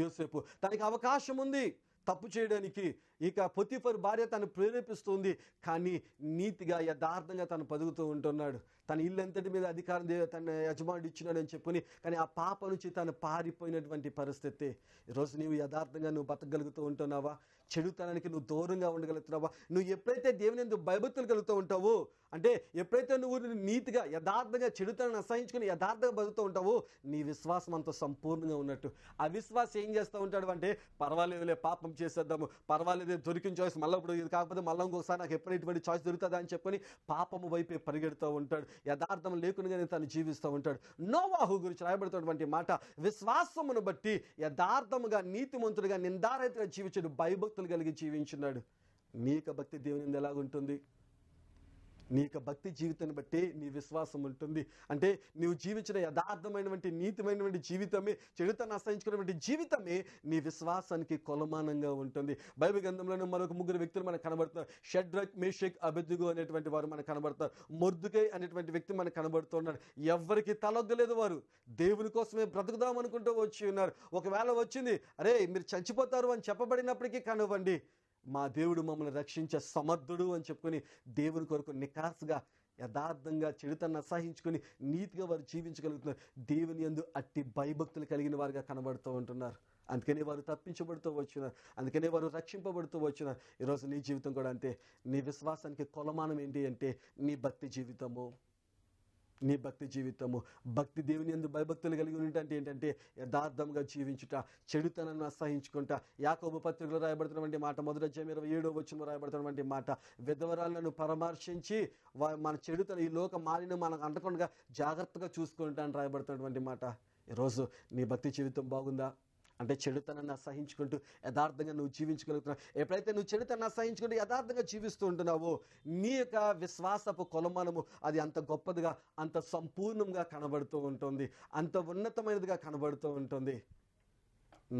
యూసేపు తనకి అవకాశం ఉంది తప్పు చేయడానికి ఇక పొతిఫర్ భార్య తను ప్రేరేపిస్తుంది కానీ నీతిగా యథార్థంగా తను బతుకుతూ ఉంటున్నాడు తన ఇల్లంతటి మీద అధికారం తన యజమానుడు ఇచ్చినాడని చెప్పుకొని కానీ ఆ పాప నుంచి తను పారిపోయినటువంటి పరిస్థితి ఈరోజు నీవు యథార్థంగా నువ్వు బతకగలుగుతూ ఉంటున్నావా చెడుతనానికి నువ్వు దూరంగా ఉండగలుగుతున్నావా నువ్వు ఎప్పుడైతే దేవుని ఎందుకు భయభక్తులు కలుగుతూ ఉంటావు అంటే ఎప్పుడైతే నువ్వు నీతిగా యథార్థంగా చెడుతనాన్ని అసహించుకుని యథార్థంగా బతుకుతూ ఉంటావు నీ విశ్వాసం అంత సంపూర్ణంగా ఉన్నట్టు అవిశ్వాసం ఏం చేస్తూ ఉంటాడు అంటే పర్వాలేదులే పాపం చేసేద్దాము పర్వాలేదు దొరికిన చాయిస్ మళ్ళీ ఇప్పుడు ఇది కాకపోతే మళ్ళీ ఇంకొకసారి నాకు ఎప్పుడు ఇటువంటి చాయిస్ దొరుకుతుందా అని చెప్పుకొని పాపము వైపే పరిగెడుతూ ఉంటాడు యథార్థం లేకుండానే తను జీవిస్తూ ఉంటాడు నోవాహు గురించి రాయబడుతున్నటువంటి మాట విశ్వాసమును బట్టి యథార్థముగా నీతిమంతుడిగా నిందారైతుగా జీవించాడు భయభక్తులు కలిగి జీవించున్నాడు నీక భక్తి దేవుని ఎలాగుంటుంది నీ యొక్క భక్తి జీవితాన్ని బట్టి నీ విశ్వాసం ఉంటుంది అంటే నీవు జీవించిన యథార్థమైనటువంటి నీతిమైనటువంటి జీవితమే చెడుతను ఆశ్రయించుకున్నటువంటి జీవితమే నీ విశ్వాసానికి కొలమానంగా ఉంటుంది బైబిల్ గ్రంథంలోనే మరొక ముగ్గురు వ్యక్తులు మనకు కనబడుతున్నారు షడ్రక్ మేషక్ అభిద్దుగు అనేటువంటి వారు మనకు కనబడతారు మొర్దుకై అనేటువంటి వ్యక్తి మనకు కనబడుతున్నారు ఎవరికి తలొద్దలేదు వారు దేవుని కోసమే బ్రతుకుదాం అనుకుంటూ వచ్చి ఉన్నారు ఒకవేళ వచ్చింది అరే మీరు చచ్చిపోతారు అని చెప్పబడినప్పటికీ కనవ్వండి మా దేవుడు మమ్మల్ని రక్షించే సమర్థుడు అని చెప్పుకొని దేవుని కొరకు నికాసుగా యథార్థంగా చెడుతను అసహించుకొని నీతిగా వారు జీవించగలుగుతున్నారు దేవుని ఎందు అట్టి భయభక్తులు కలిగిన వారుగా కనబడుతూ ఉంటున్నారు అందుకనే వారు తప్పించబడుతూ వచ్చినారు అందుకనే వారు రక్షింపబడుతూ వచ్చినారు ఈరోజు నీ జీవితం కూడా అంతే నీ విశ్వాసానికి కొలమానం ఏంటి అంటే నీ భక్తి జీవితము నీ భక్తి జీవితము భక్తి దేవుని ఎందు భయభక్తులు కలిగి ఉండటంటే ఏంటంటే యథార్థంగా జీవించుట చెడుతనాన్ని అసహించుకుంటా యాకోబు పత్రికలో రాయబడుతున్నటువంటి మాట మొదటి అధ్యాయం ఇరవై ఏడో వచ్చిన రాయబడుతున్నటువంటి మాట విధవరాలను పరామర్శించి మన చెడుతన ఈ లోక మాలిన మనకు అంటకుండా జాగ్రత్తగా చూసుకుంటా అని రాయబడుతున్నటువంటి మాట ఈరోజు నీ భక్తి జీవితం బాగుందా అంటే చెడుతనాన్ని అసహించుకుంటూ యథార్థంగా నువ్వు జీవించగలుగుతున్నావు ఎప్పుడైతే నువ్వు చెడుతనాన్ని అసహించుకుంటూ యథార్థంగా జీవిస్తూ ఉంటున్నావో నీ యొక్క విశ్వాసపు కొలమలము అది అంత గొప్పదిగా అంత సంపూర్ణంగా కనబడుతూ ఉంటుంది అంత ఉన్నతమైనదిగా కనబడుతూ ఉంటుంది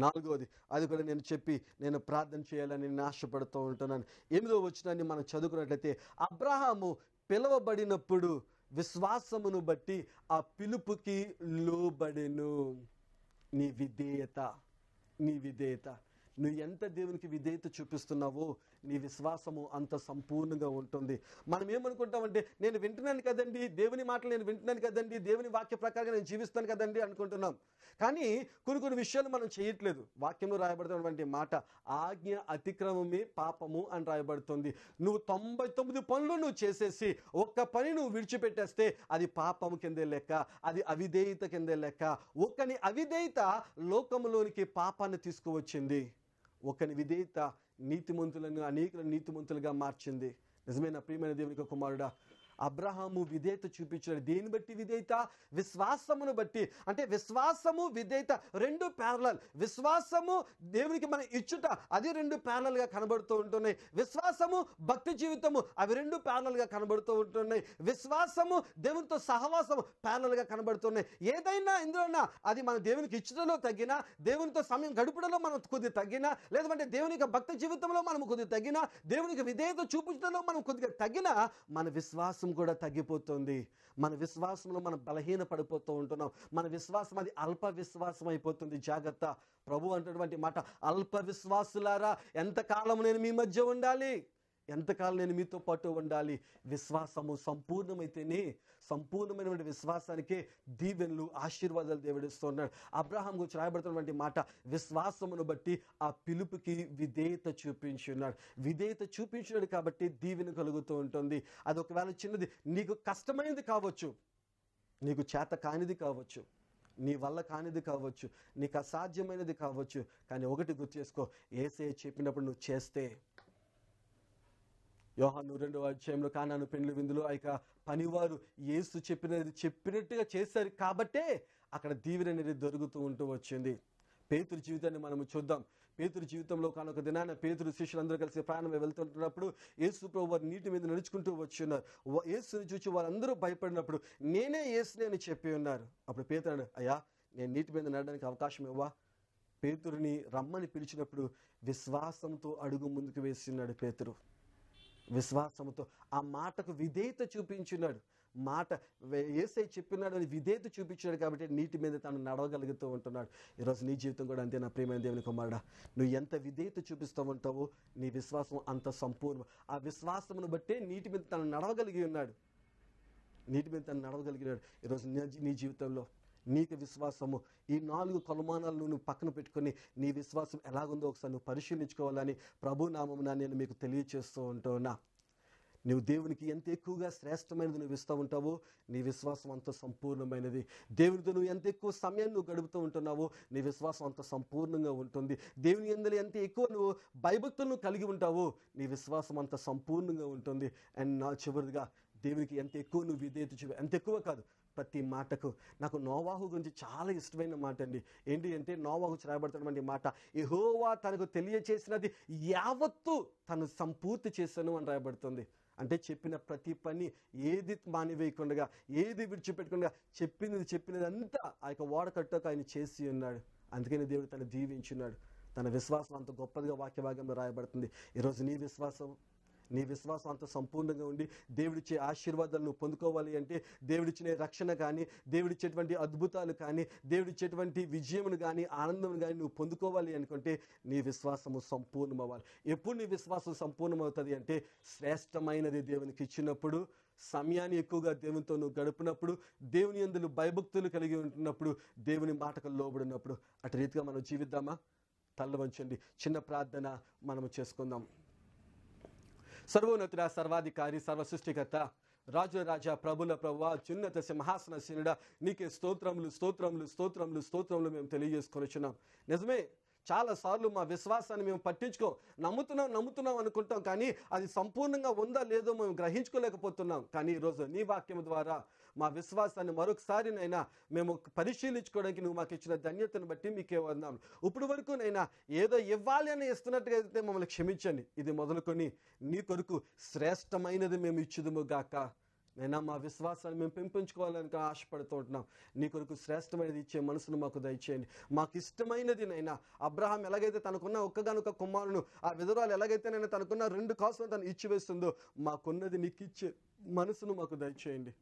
నాలుగోది అది కూడా నేను చెప్పి నేను ప్రార్థన చేయాలని నేను ఆశపడుతూ ఉంటున్నాను ఎనిమిదో వచ్చినాన్ని మనం చదువుకున్నట్లయితే అబ్రహాము పిలువబడినప్పుడు విశ్వాసమును బట్టి ఆ పిలుపుకి లోబడెను నీ విధేయత నీ విధేయత నువ్వు ఎంత దేవునికి విధేయత చూపిస్తున్నావో నీ విశ్వాసము అంత సంపూర్ణంగా ఉంటుంది మనం ఏమనుకుంటామంటే నేను వింటున్నాను కదండి దేవుని మాటలు నేను వింటున్నాను కదండి దేవుని వాక్య ప్రకారంగా నేను జీవిస్తాను కదండి అనుకుంటున్నాం కానీ కొన్ని కొన్ని విషయాలు మనం చేయట్లేదు వాక్యంలో రాయబడుతున్నటువంటి మాట ఆజ్ఞ అతిక్రమమే పాపము అని రాయబడుతుంది నువ్వు తొంభై తొమ్మిది పనులు నువ్వు చేసేసి ఒక్క పని నువ్వు విడిచిపెట్టేస్తే అది పాపం కిందే లెక్క అది అవిధేయత కిందే లెక్క ఒక్కని అవిధేయత లోకంలోనికి పాపాన్ని తీసుకువచ్చింది ఒకని విధేయత నీతిమంతులను అనేకులను నీతిమంతులుగా మార్చింది నిజమైన ప్రియమైన దేవునికి కుమారుడా అబ్రహాము విధేయత చూపించాడు దేని బట్టి విధేయత విశ్వాసమును బట్టి అంటే విశ్వాసము విధేయత రెండు ప్యారలల్ విశ్వాసము దేవునికి మనం ఇచ్చుట అది రెండు ప్యారలల్గా కనబడుతూ ఉంటున్నాయి విశ్వాసము భక్తి జీవితము అవి రెండు ప్యారలల్గా కనబడుతూ ఉంటున్నాయి విశ్వాసము దేవునితో సహవాసము ప్యారలల్గా కనబడుతున్నాయి ఏదైనా ఇందులోనా అది మన దేవునికి ఇచ్చుటలో తగ్గిన దేవునితో సమయం గడుపుడలో మనం కొద్ది తగ్గినా లేదంటే దేవుని యొక్క భక్తి జీవితంలో మనం కొద్దిగా తగ్గినా దేవునికి విధేయత చూపించడంలో మనం కొద్దిగా తగ్గినా మన విశ్వాసం కూడా తగ్గిపోతుంది మన విశ్వాసంలో మనం బలహీన పడిపోతూ ఉంటున్నాం మన విశ్వాసం అది అల్ప విశ్వాసం అయిపోతుంది జాగ్రత్త ప్రభు అంటున్నటువంటి మాట అల్ప విశ్వాసులారా ఎంతకాలం నేను మీ మధ్య ఉండాలి ఎంతకాలం నేను మీతో పాటు ఉండాలి విశ్వాసము సంపూర్ణమైతేనే సంపూర్ణమైనటువంటి విశ్వాసానికే దీవెనలు ఆశీర్వాదాలు దేవుడిస్తున్నాడు అబ్రహాం గురించి రాయబడుతున్నటువంటి మాట విశ్వాసమును బట్టి ఆ పిలుపుకి విధేయత చూపించున్నాడు విధేయత చూపించినాడు కాబట్టి దీవెన కలుగుతూ ఉంటుంది అది ఒకవేళ చిన్నది నీకు కష్టమైనది కావచ్చు నీకు చేత కానిది కావచ్చు నీ వల్ల కానిది కావచ్చు నీకు అసాధ్యమైనది కావచ్చు కానీ ఒకటి గుర్తు చేసుకో ఏసే చెప్పినప్పుడు నువ్వు చేస్తే యోహాను రెండవ అధ్యాయంలో కానాను పెండ్లు విందులు ఆ యొక్క పనివారు ఏసు చెప్పినది చెప్పినట్టుగా చేశారు కాబట్టే అక్కడ దీవెన అనేది దొరుకుతూ ఉంటూ వచ్చింది పేతురు జీవితాన్ని మనం చూద్దాం పేతురు జీవితంలో కానొక దినాన పేతురు శిష్యులందరూ కలిసి ప్రయాణం వెళ్తుంటున్నప్పుడు యేసు ప్రభు వారి నీటి మీద నడుచుకుంటూ ఉన్నారు యేసుని చూచి వారందరూ భయపడినప్పుడు నేనే యేసునే అని చెప్పి ఉన్నారు అప్పుడు పేతుడు అయ్యా నేను నీటి మీద నడడానికి అవకాశం ఇవ్వా పేతురిని రమ్మని పిలిచినప్పుడు విశ్వాసంతో అడుగు ముందుకు వేస్తున్నాడు పేతురు విశ్వాసంతో ఆ మాటకు విధేయత చూపించున్నాడు మాట ఏసై చెప్పినాడు అని విధేయత చూపించాడు కాబట్టి నీటి మీద తను నడవగలుగుతూ ఉంటున్నాడు ఈరోజు నీ జీవితం కూడా అంతే నా ప్రేమ దేవుని కుమారుడా నువ్వు ఎంత విధేయత చూపిస్తూ ఉంటావో నీ విశ్వాసం అంత సంపూర్ణం ఆ విశ్వాసమును బట్టే నీటి మీద తను నడవగలిగి ఉన్నాడు నీటి మీద తను నడవగలిగినాడు ఈరోజు నీ జీవితంలో నీతి విశ్వాసము ఈ నాలుగు కొలమానాలను నువ్వు పక్కన పెట్టుకొని నీ విశ్వాసం ఎలాగుందో ఒకసారి నువ్వు పరిశీలించుకోవాలని ప్రభునామమున నేను మీకు తెలియచేస్తూ ఉంటున్నా నువ్వు దేవునికి ఎంత ఎక్కువగా శ్రేష్టమైనది నువ్వు ఇస్తూ ఉంటావో నీ విశ్వాసం అంత సంపూర్ణమైనది దేవునితో నువ్వు ఎంత ఎక్కువ సమయం నువ్వు గడుపుతూ ఉంటున్నావో నీ విశ్వాసం అంత సంపూర్ణంగా ఉంటుంది దేవుని ఎందులో ఎంత ఎక్కువ నువ్వు భయభక్తులను కలిగి ఉంటావో నీ విశ్వాసం అంత సంపూర్ణంగా ఉంటుంది అండ్ నా చివరిగా దేవునికి ఎంత ఎక్కువ నువ్వు విధేయత చూపి ఎంత ఎక్కువ కాదు ప్రతి మాటకు నాకు నోవాహు గురించి చాలా ఇష్టమైన మాట అండి ఏంటి అంటే నోవాహు రాయబడుతున్నటువంటి మాట ఎహోవా తనకు తెలియచేసినది యావత్తు తను సంపూర్తి చేశాను అని రాయబడుతుంది అంటే చెప్పిన ప్రతి పని ఏది మానివేయకుండా ఏది విడిచిపెట్టకుండా చెప్పినది చెప్పినదంతా ఆ యొక్క ఓడకట్టకు ఆయన చేసి ఉన్నాడు అందుకని దేవుడు తను దీవించున్నాడు తన విశ్వాసం అంత గొప్పదిగా వాక్యభాగంలో రాయబడుతుంది ఈరోజు నీ విశ్వాసం నీ విశ్వాసం అంత సంపూర్ణంగా ఉండి దేవుడిచ్చే ఆశీర్వాదాలను పొందుకోవాలి అంటే దేవుడిచ్చిన రక్షణ కానీ దేవుడిచ్చేటువంటి అద్భుతాలు కానీ దేవుడిచ్చేటువంటి విజయమును కానీ ఆనందం కానీ నువ్వు పొందుకోవాలి అనుకుంటే నీ విశ్వాసము సంపూర్ణం అవ్వాలి ఎప్పుడు నీ విశ్వాసం సంపూర్ణమవుతుంది అంటే శ్రేష్టమైనది దేవునికి ఇచ్చినప్పుడు సమయాన్ని ఎక్కువగా దేవునితో నువ్వు గడిపినప్పుడు దేవుని ఎందులు భయభక్తులు కలిగి ఉంటున్నప్పుడు దేవుని మాటకు లోబడినప్పుడు అటు రీతిగా మనం జీవిద్దామా తల్ల వంచండి చిన్న ప్రార్థన మనము చేసుకుందాం సర్వోన్నతుడ సర్వాధికారి సర్వసృష్టికర్త రాజు రాజా ప్రభుల ప్రభు చున్నత శనుడ నీకే స్తోత్రములు స్తోత్రములు స్తోత్రములు స్తోత్రములు మేము తెలియజేసుకొని వచ్చినాం నిజమే చాలాసార్లు మా విశ్వాసాన్ని మేము పట్టించుకో నమ్ముతున్నాం నమ్ముతున్నాం అనుకుంటాం కానీ అది సంపూర్ణంగా ఉందా లేదో మేము గ్రహించుకోలేకపోతున్నాం కానీ ఈరోజు నీ వాక్యం ద్వారా మా విశ్వాసాన్ని మరొకసారి నైనా మేము పరిశీలించుకోవడానికి నువ్వు మాకు ఇచ్చిన ధన్యతను బట్టి మీకే వందాం ఇప్పుడు వరకు నైనా ఏదో ఇవ్వాలి అని ఇస్తున్నట్టుగా అయితే మమ్మల్ని క్షమించండి ఇది మొదలుకొని నీ కొరకు శ్రేష్టమైనది మేము ఇచ్చుదము గాక నైనా మా విశ్వాసాన్ని మేము పెంపించుకోవాలని ఆశపడుతూ ఉంటున్నాం నీ కొరకు శ్రేష్టమైనది ఇచ్చే మనసును మాకు దయచేయండి మాకు ఇష్టమైనది నైనా అబ్రహాం ఎలాగైతే తనకున్న ఒక్కగానొక్క కుమారును ఆ విధురాలు ఎలాగైతే నేను తనకున్న రెండు కాసులు తను ఇచ్చివేస్తుందో మాకున్నది నీకు ఇచ్చే మనసును మాకు దయచేయండి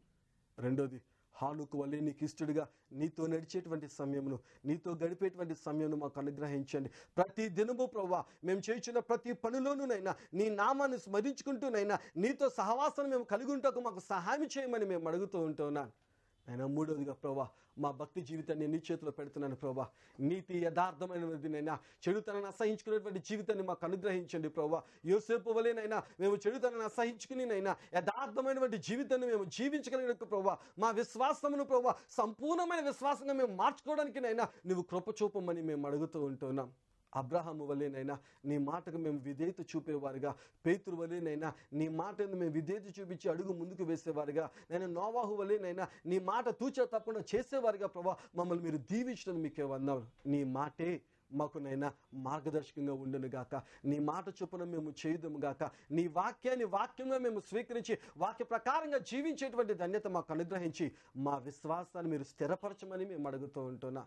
రెండోది హానుకు వల్లే నీకు ఇష్టడుగా నీతో నడిచేటువంటి సమయమును నీతో గడిపేటువంటి సమయంను మాకు అనుగ్రహించండి ప్రతి దినము ప్రవ్వ మేము చేయించిన ప్రతి పనిలోనూనైనా నీ నామాన్ని స్మరించుకుంటూనైనా నీతో సహవాసం మేము కలిగి ఉంటాకు మాకు సహాయం చేయమని మేము అడుగుతూ ఉంటున్నాను ఆయన మూడోదిగా ప్రభా మా భక్తి జీవితాన్ని నీ చేతిలో పెడుతున్నాను ప్రభా నీతి యథార్థమైనది నైనా చెడుతనని అసహించుకునేటువంటి జీవితాన్ని మాకు అనుగ్రహించండి ప్రభా యోసేపు వలేనైనా మేము చెడుతనని అసహించుకునినైనా యథార్థమైనటువంటి జీవితాన్ని మేము జీవించగలిగిన ప్రభా మా విశ్వాసమును ప్రభా సంపూర్ణమైన విశ్వాసంగా మేము మార్చుకోవడానికినైనా నువ్వు కృపచూపమని మేము అడుగుతూ ఉంటున్నాం అబ్రహాము వలెనైనా నీ మాటకు మేము విధేయత చూపేవారుగా పేతురు వలేనైనా నీ మాటను మేము విధేయత చూపించి అడుగు ముందుకు వేసేవారుగా నేను నోవాహు వలేనైనా నీ మాట తూచా తప్పకుండా చేసేవారుగా ప్రభా మమ్మల్ని మీరు దీవించడం మీకే వందాం నీ మాటే మాకునైనా మార్గదర్శకంగా ఉండను గాక నీ మాట చొప్పున మేము చేయదుము గాక నీ వాక్యాన్ని వాక్యంగా మేము స్వీకరించి వాక్య ప్రకారంగా జీవించేటువంటి ధన్యత మాకు అనుగ్రహించి మా విశ్వాసాన్ని మీరు స్థిరపరచమని మేము అడుగుతూ ఉంటున్నా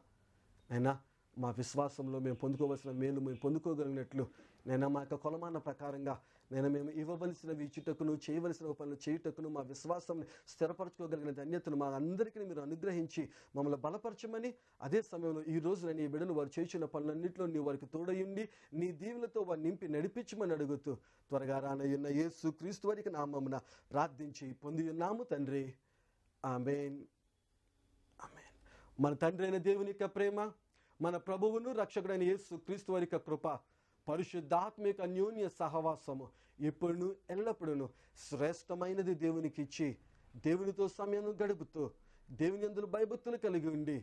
అయినా మా విశ్వాసంలో మేము పొందుకోవలసిన మేలు మేము పొందుకోగలిగినట్లు నేను మా యొక్క కొలమాన ప్రకారంగా నేను మేము ఇవ్వవలసినవి ఇచ్చుటకును చేయవలసిన పనులు చేయుటకును మా విశ్వాసం స్థిరపరచుకోగలిగిన ధన్యతను మా అందరికీ మీరు అనుగ్రహించి మమ్మల్ని బలపరచమని అదే సమయంలో ఈ రోజున నీ బిడ్డను వారు చేసిన పనులన్నింటిలో నీ వారికి తోడయుండి నీ దీవులతో వారిని నింపి నడిపించమని అడుగుతూ త్వరగా రానయ్యున్న యేసు క్రీస్తు వారికి నామమున ప్రార్థించి పొంది ఉన్నాము తండ్రి ఆమెన్ ఆమెన్ మన తండ్రి అయిన దేవుని యొక్క ప్రేమ మన ప్రభువును రక్షకుడైన యేసు క్రీస్తు వారి కృప పరిశుద్ధాత్మిక అన్యోన్య సహవాసము ఎప్పుడును ఎల్లప్పుడూ శ్రేష్టమైనది దేవునికి ఇచ్చి దేవునితో సమయం గడుపుతూ దేవుని అందులో భయభక్తులు కలిగి ఉండి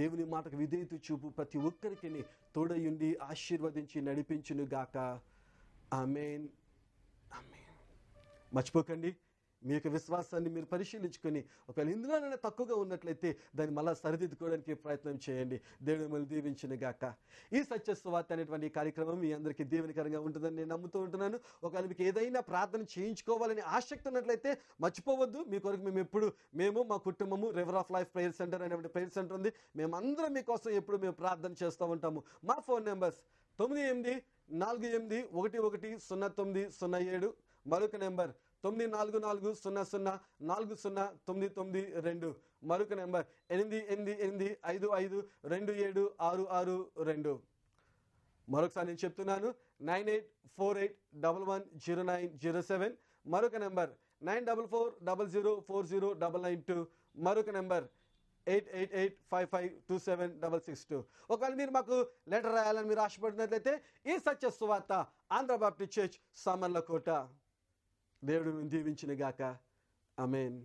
దేవుని మాటకు విధేయత చూపు ప్రతి ఒక్కరికి తోడయుండి ఆశీర్వదించి నడిపించునుగాక ఆమెన్ ఆమెన్ మర్చిపోకండి మీ యొక్క విశ్వాసాన్ని మీరు పరిశీలించుకొని ఒకవేళ ఇందులోనైనా తక్కువగా ఉన్నట్లయితే దాన్ని మళ్ళీ సరిదిద్దుకోవడానికి ప్రయత్నం చేయండి దేవుడు మిమ్మల్ని దీవించిన గాక ఈ సత్య స్వార్థ అనేటువంటి కార్యక్రమం మీ అందరికీ దీవెనకరంగా ఉంటుందని నేను నమ్ముతూ ఉంటున్నాను ఒకవేళ మీకు ఏదైనా ప్రార్థన చేయించుకోవాలని ఆసక్తి ఉన్నట్లయితే మర్చిపోవద్దు మీ కొరకు మేము ఎప్పుడు మేము మా కుటుంబము River of Life Prayer Centre అనేటువంటి ప్రేయర్ సెంటర్ ఉంది మేమందరం మీకోసం ఎప్పుడు మేము ప్రార్థన చేస్తూ ఉంటాము మా ఫోన్ నెంబర్స్ తొమ్మిది ఎనిమిది నాలుగు ఎనిమిది ఒకటి ఒకటి సున్నా తొమ్మిది సున్నా ఏడు మరొక నెంబర్ తొమ్మిది నాలుగు నాలుగు సున్నా సున్నా నాలుగు సున్నా తొమ్మిది తొమ్మిది రెండు మరొక నెంబర్ ఎనిమిది ఎనిమిది ఎనిమిది ఐదు ఐదు రెండు ఏడు ఆరు ఆరు రెండు మరొకసారి నేను చెప్తున్నాను nine eight four eight double one zero nine zero seven మరొక number nine double four double zero four zero double nine two మరొక number eight eight eight five five two seven double six two ఒకవేళ మీరు మాకు letter రాయాలని మీరు ఆశపడినట్లయితే ఈ సత్య సువార్త Andhra Baptist church Samarlakota దేవుడు దీవించినగాక ఆమెన్